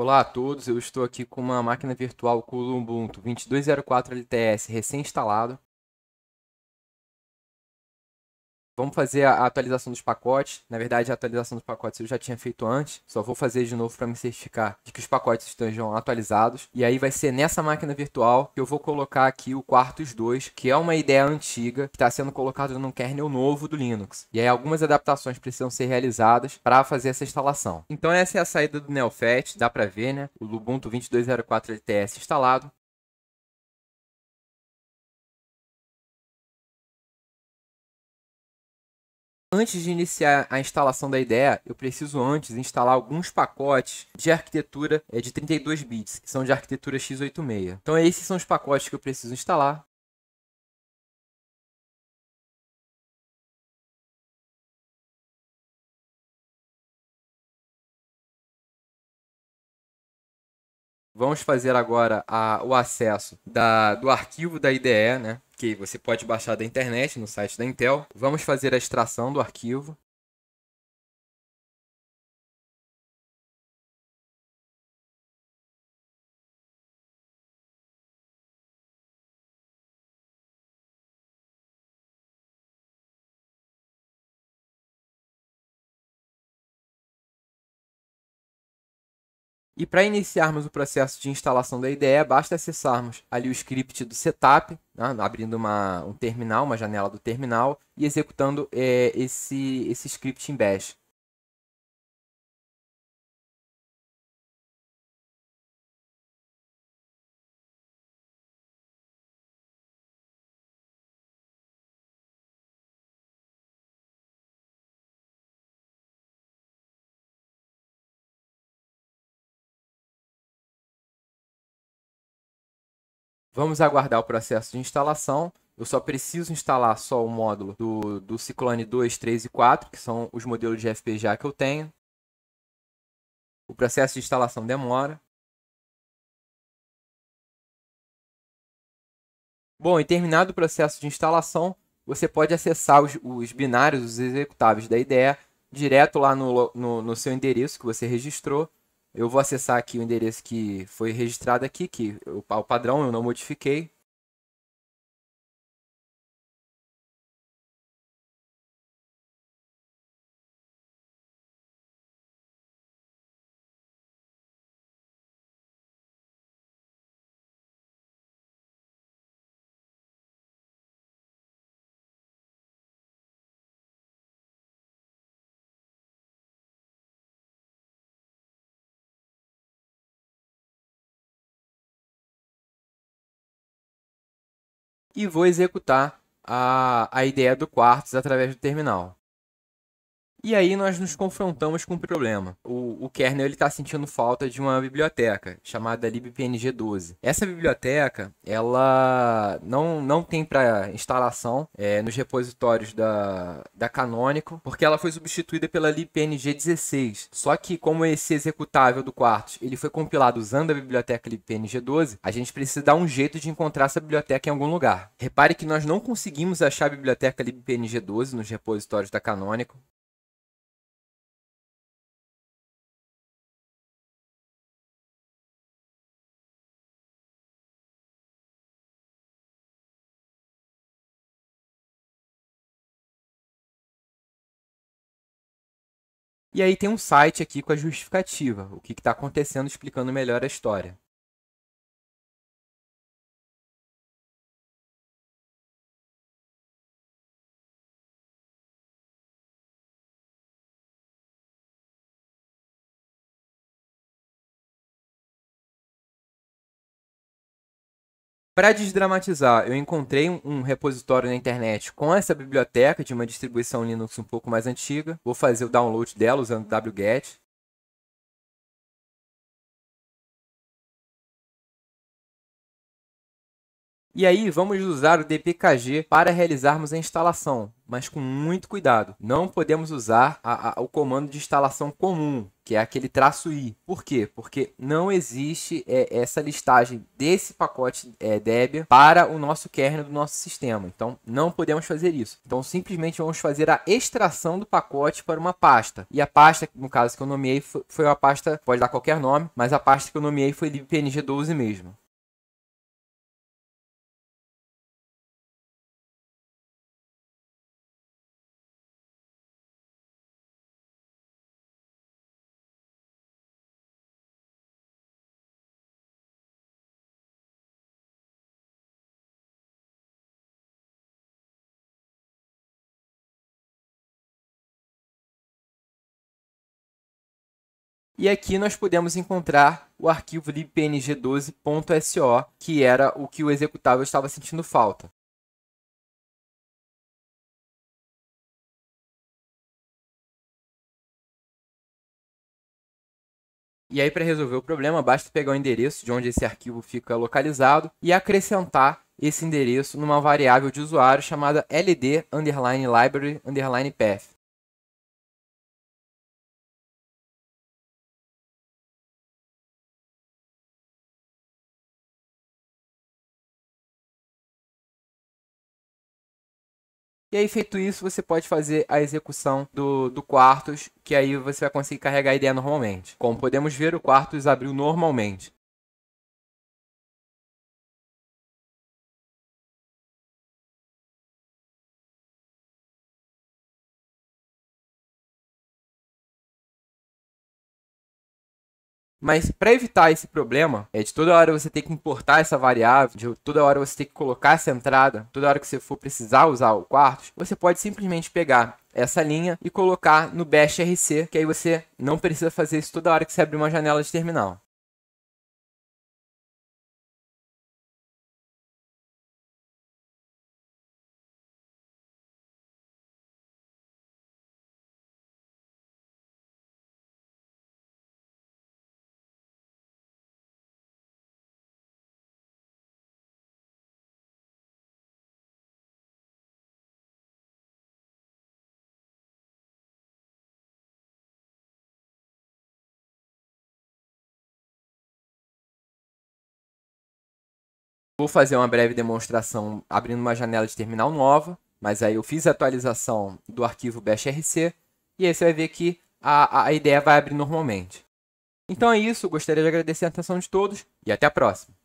Olá a todos, eu estou aqui com uma máquina virtual com o Ubuntu 2204 LTS recém-instalado Vamos fazer a atualização dos pacotes. Na verdade, a atualização dos pacotes eu já tinha feito antes. Só vou fazer de novo para me certificar de que os pacotes estejam atualizados. E aí vai ser nessa máquina virtual que eu vou colocar aqui o Quartos 2, que é uma ideia antiga que está sendo colocada num kernel novo do Linux. E aí algumas adaptações precisam ser realizadas para fazer essa instalação. Então essa é a saída do NeoFet, dá para ver, né? O Ubuntu 2204 LTS instalado. Antes de iniciar a instalação da IDE, eu preciso antes instalar alguns pacotes de arquitetura eh, de 32 bits, que são de arquitetura x86. Então esses são os pacotes que eu preciso instalar. Vamos fazer agora a, o acesso da, do arquivo da IDE, né? que você pode baixar da internet, no site da Intel. Vamos fazer a extração do arquivo. E para iniciarmos o processo de instalação da IDE, basta acessarmos ali o script do setup, né, abrindo uma, um terminal, uma janela do terminal, e executando é, esse, esse script em bash. Vamos aguardar o processo de instalação. Eu só preciso instalar só o módulo do, do Ciclone 2, 3 e 4, que são os modelos de FPGA que eu tenho. O processo de instalação demora. Bom, e terminado o processo de instalação, você pode acessar os, os binários, os executáveis da IDE, direto lá no, no, no seu endereço que você registrou eu vou acessar aqui o endereço que foi registrado aqui, que o padrão eu não modifiquei. e vou executar a, a ideia do quartz através do terminal. E aí nós nos confrontamos com um problema. O, o kernel ele está sentindo falta de uma biblioteca chamada libpng12. Essa biblioteca ela não, não tem para instalação é, nos repositórios da, da Canonical, porque ela foi substituída pela libpng16. Só que como esse executável do Quartz ele foi compilado usando a biblioteca libpng12, a gente precisa dar um jeito de encontrar essa biblioteca em algum lugar. Repare que nós não conseguimos achar a biblioteca libpng12 nos repositórios da Canonical. E aí tem um site aqui com a justificativa, o que está acontecendo explicando melhor a história. Para desdramatizar, eu encontrei um, repositório na internet com essa biblioteca de uma distribuição Linux um pouco mais antiga. Vou fazer o download dela usando wget. E aí vamos usar o dpkg para realizarmos a instalação, mas com muito cuidado. Não podemos usar a, a, o comando de instalação comum, que é aquele traço I. Por quê? Porque não existe é, essa listagem desse pacote é, Debian para o nosso kernel do nosso sistema. Então, não podemos fazer isso. Então, simplesmente vamos fazer a extração do pacote para uma pasta. E a pasta, no caso que eu nomeei, foi, foi a pasta, pode dar qualquer nome, mas a pasta que eu nomeei foi libpng12 mesmo. E aqui nós podemos encontrar o arquivo libpng12.so, que era o que o executável estava sentindo falta. E aí, para resolver o problema, basta pegar o endereço de onde esse arquivo fica localizado e acrescentar esse endereço numa variável de usuário chamada ld_library_path. E aí, feito isso, você pode fazer a execução do, do quartos, que aí você vai conseguir carregar a ideia normalmente. Como podemos ver, o quartos abriu normalmente. Mas para evitar esse problema, é de toda hora você ter que importar essa variável, de toda hora você ter que colocar essa entrada, toda hora que você for precisar usar o quartos, você pode simplesmente pegar essa linha e colocar no bashrc, que aí você não precisa fazer isso toda hora que você abrir uma janela de terminal. Vou fazer uma breve demonstração abrindo uma janela de terminal nova, mas aí eu fiz a atualização do arquivo bashrc e aí você vai ver que a, a ideia vai abrir normalmente. Então é isso, gostaria de agradecer a atenção de todos e até a próxima.